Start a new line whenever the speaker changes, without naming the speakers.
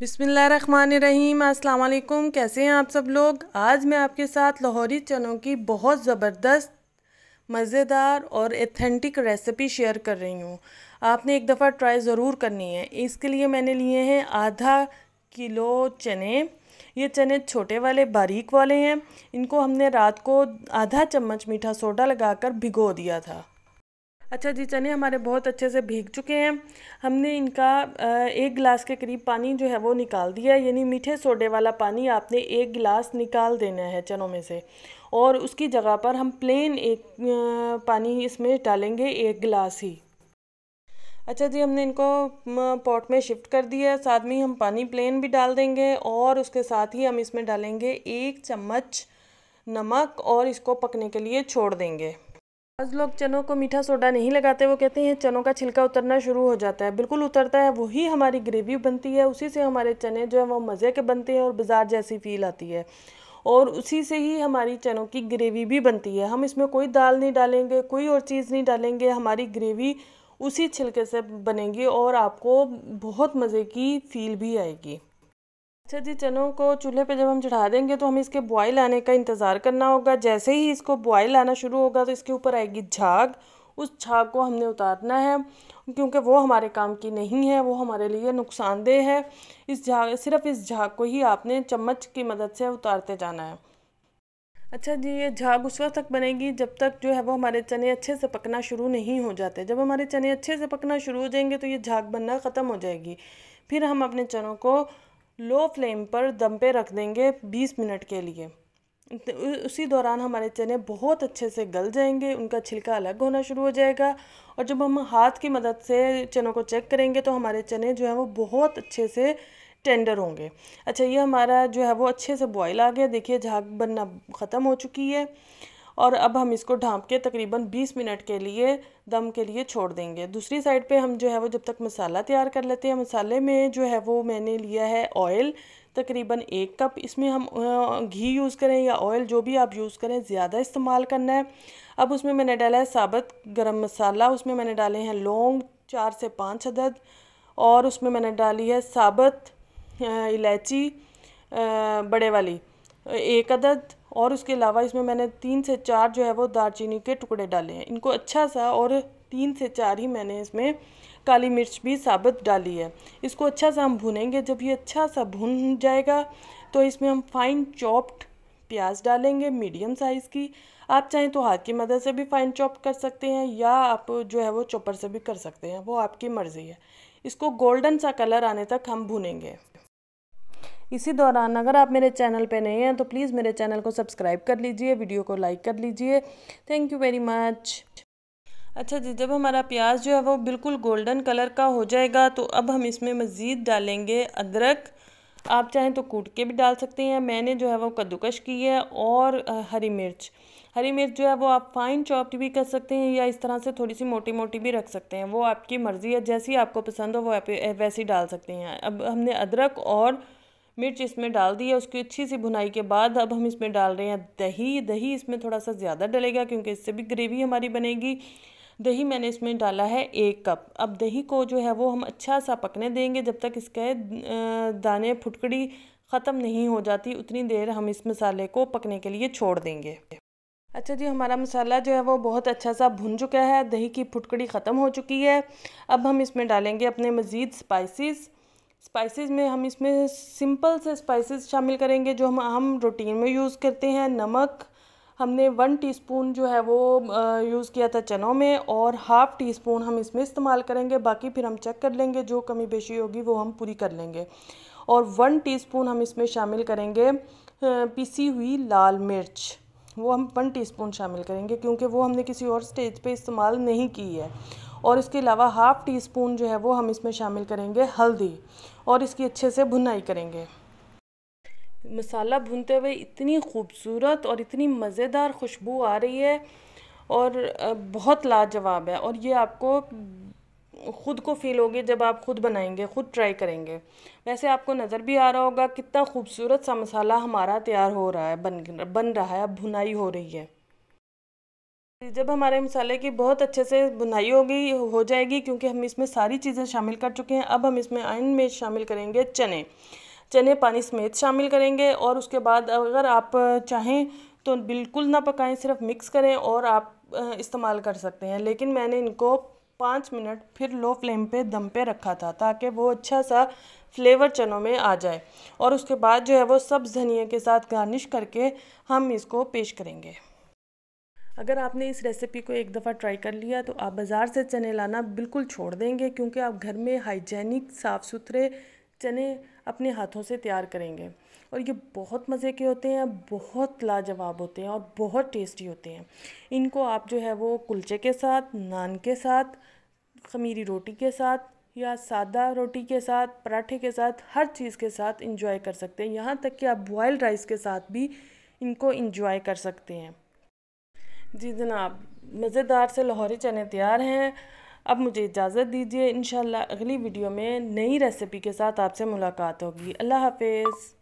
बिसमीम अल्लाम कैसे हैं आप सब लोग आज मैं आपके साथ लाहौरी चनों की बहुत ज़बरदस्त मज़ेदार और एथेंटिक रेसिपी शेयर कर रही हूँ आपने एक दफ़ा ट्राई ज़रूर करनी है इसके लिए मैंने लिए हैं आधा किलो चने ये चने छोटे वाले बारीक वाले हैं इनको हमने रात को आधा चम्मच मीठा सोडा लगाकर भिगो दिया था अच्छा जी चने हमारे बहुत अच्छे से भीग चुके हैं हमने इनका एक गिलास के करीब पानी जो है वो निकाल दिया है यानी मीठे सोडे वाला पानी आपने एक गिलास निकाल देना है चनों में से और उसकी जगह पर हम प्लेन एक पानी इसमें डालेंगे एक गिलास ही अच्छा जी हमने इनको पॉट में शिफ्ट कर दिया है साथ में हम पानी प्लेन भी डाल देंगे और उसके साथ ही हम इसमें डालेंगे एक चम्मच नमक और इसको पकने के लिए छोड़ देंगे आज लोग चनों को मीठा सोडा नहीं लगाते वो कहते हैं चनों का छिलका उतरना शुरू हो जाता है बिल्कुल उतरता है वही हमारी ग्रेवी बनती है उसी से हमारे चने जो है वो मज़े के बनते हैं और बाज़ार जैसी फील आती है और उसी से ही हमारी चनों की ग्रेवी भी बनती है हम इसमें कोई दाल नहीं डालेंगे कोई और चीज़ नहीं डालेंगे हमारी ग्रेवी उसी छिलके से बनेगी और आपको बहुत मज़े की फील भी आएगी अच्छा जी चनों को चूल्हे पे जब हम चढ़ा देंगे तो हमें इसके बॉयल आने का इंतज़ार करना होगा जैसे ही इसको बॉयल आना शुरू होगा तो इसके ऊपर आएगी झाग उस झाग को हमने उतारना है क्योंकि वो हमारे काम की नहीं है वो हमारे लिए नुकसानदेह है इस झाग सिर्फ इस झाग को ही आपने चम्मच की मदद से उतारते जाना है अच्छा जी ये झाग उस वक्त तक बनेगी जब तक जो है वो हमारे चने अच्छे से पकना शुरू नहीं हो जाते जब हमारे चने अच्छे से पकना शुरू हो जाएंगे तो ये झाग बनना ख़त्म हो जाएगी फिर हम अपने चनों को लो फ्लेम पर दम पे रख देंगे 20 मिनट के लिए तो उसी दौरान हमारे चने बहुत अच्छे से गल जाएंगे उनका छिलका अलग होना शुरू हो जाएगा और जब हम हाथ की मदद से चनों को चेक करेंगे तो हमारे चने जो है वो बहुत अच्छे से टेंडर होंगे अच्छा ये हमारा जो है वो अच्छे से बॉयल आ गया देखिए झाग बनना ख़त्म हो चुकी है और अब हम इसको ढाँप के तकरीबन 20 मिनट के लिए दम के लिए छोड़ देंगे दूसरी साइड पे हम जो है वो जब तक मसाला तैयार कर लेते हैं मसाले में जो है वो मैंने लिया है ऑयल तकरीबन एक कप इसमें हम घी यूज़ करें या ऑयल जो भी आप यूज़ करें ज़्यादा इस्तेमाल करना है अब उसमें मैंने डाला है साबत गरम मसाला उसमें मैंने डाले हैं लौंग चार से पाँच अदद और उसमें मैंने डाली है साबत इलायची बड़े वाली एक अदद और उसके अलावा इसमें मैंने तीन से चार जो है वो दालचीनी के टुकड़े डाले हैं इनको अच्छा सा और तीन से चार ही मैंने इसमें काली मिर्च भी साबित डाली है इसको अच्छा सा हम भुनेंगे जब ये अच्छा सा भुन जाएगा तो इसमें हम फाइन चॉप्ड प्याज डालेंगे मीडियम साइज़ की आप चाहें तो हाथ की मदद से भी फाइन चॉप कर सकते हैं या आप जो है वो चॉपर से भी कर सकते हैं वो आपकी मर्ज़ी है इसको गोल्डन सा कलर आने तक हम भुनेंगे इसी दौरान अगर आप मेरे चैनल पर नए हैं तो प्लीज़ मेरे चैनल को सब्सक्राइब कर लीजिए वीडियो को लाइक कर लीजिए थैंक यू वेरी मच अच्छा जी जब हमारा प्याज जो है वो बिल्कुल गोल्डन कलर का हो जाएगा तो अब हम इसमें मज़ीद डालेंगे अदरक आप चाहें तो कूट के भी डाल सकते हैं मैंने जो है वो कद्दूकश की है और हरी मिर्च हरी मिर्च जो है वो आप फाइन चॉप्ड भी कर सकते हैं या इस तरह से थोड़ी सी मोटी मोटी भी रख सकते हैं वो आपकी मर्ज़ी है जैसी आपको पसंद हो वो आप वैसी डाल सकते हैं अब हमने अदरक और मिर्च इसमें डाल दी है उसकी अच्छी सी भुनाई के बाद अब हम इसमें डाल रहे हैं दही दही इसमें थोड़ा सा ज़्यादा डलेगा क्योंकि इससे भी ग्रेवी हमारी बनेगी दही मैंने इसमें डाला है एक कप अब दही को जो है वो हम अच्छा सा पकने देंगे जब तक इसके दाने फुटकड़ी ख़त्म नहीं हो जाती उतनी देर हम इस मसाले को पकने के लिए छोड़ देंगे अच्छा जी हमारा मसाला जो है वो बहुत अच्छा सा भुन चुका है दही की फुटकड़ी ख़त्म हो चुकी है अब हम इसमें डालेंगे अपने मज़ीद स्पाइसेस स्पाइसेस में हम इसमें सिंपल से स्पाइसेस शामिल करेंगे जो हम हम रूटीन में यूज़ करते हैं नमक हमने वन टीस्पून जो है वो यूज़ किया था चनों में और हाफ़ टी स्पून हम इसमें इस्तेमाल करेंगे बाकी फिर हम चेक कर लेंगे जो कमी बेशी होगी वो हम पूरी कर लेंगे और वन टीस्पून हम इसमें शामिल करेंगे पीसी हुई लाल मिर्च वो हम वन टीस्पून शामिल करेंगे क्योंकि वो हमने किसी और स्टेज पे इस्तेमाल नहीं की है और इसके अलावा हाफ़ टी स्पून जो है वो हम इसमें शामिल करेंगे हल्दी और इसकी अच्छे से भुनाई करेंगे मसाला भुनते हुए इतनी खूबसूरत और इतनी मज़ेदार खुशबू आ रही है और बहुत लाजवाब है और ये आपको ख़ुद को फील होगी जब आप ख़ुद बनाएंगे ख़ुद ट्राई करेंगे वैसे आपको नज़र भी आ रहा होगा कितना खूबसूरत सा मसाला हमारा तैयार हो रहा है बन बन रहा है अब भुनाई हो रही है जब हमारे मसाले की बहुत अच्छे से बुनाई होगी हो जाएगी क्योंकि हम इसमें सारी चीज़ें शामिल कर चुके हैं अब हम इसमें आयन में शामिल करेंगे चने चने पानी समेत शामिल करेंगे और उसके बाद अगर आप चाहें तो बिल्कुल ना पकाएं सिर्फ मिक्स करें और आप इस्तेमाल कर सकते हैं लेकिन मैंने इनको पाँच मिनट फिर लो फ्लेम पे दम पे रखा था ताकि वो अच्छा सा फ्लेवर चनों में आ जाए और उसके बाद जो है वो सब धनिया के साथ गार्निश करके हम इसको पेश करेंगे अगर आपने इस रेसिपी को एक दफ़ा ट्राई कर लिया तो आप बाज़ार से चने लाना बिल्कुल छोड़ देंगे क्योंकि आप घर में हाइजेनिक साफ़ सुथरे चने अपने हाथों से तैयार करेंगे और ये बहुत मज़े के होते हैं बहुत लाजवाब होते हैं और बहुत टेस्टी होते हैं इनको आप जो है वो कुलचे के साथ नान के साथ खमीरी रोटी के साथ या सादा रोटी के साथ पराठे के साथ हर चीज़ के साथ इंजॉय कर सकते हैं यहाँ तक कि आप बॉयल राइस के साथ भी इनको इंजॉय कर सकते हैं जी जनाब मज़ेदार से लाहौरी चने तैयार हैं अब मुझे इजाज़त दीजिए इन अगली वीडियो में नई रेसिपी के साथ आपसे मुलाकात होगी अल्लाह हाफिज़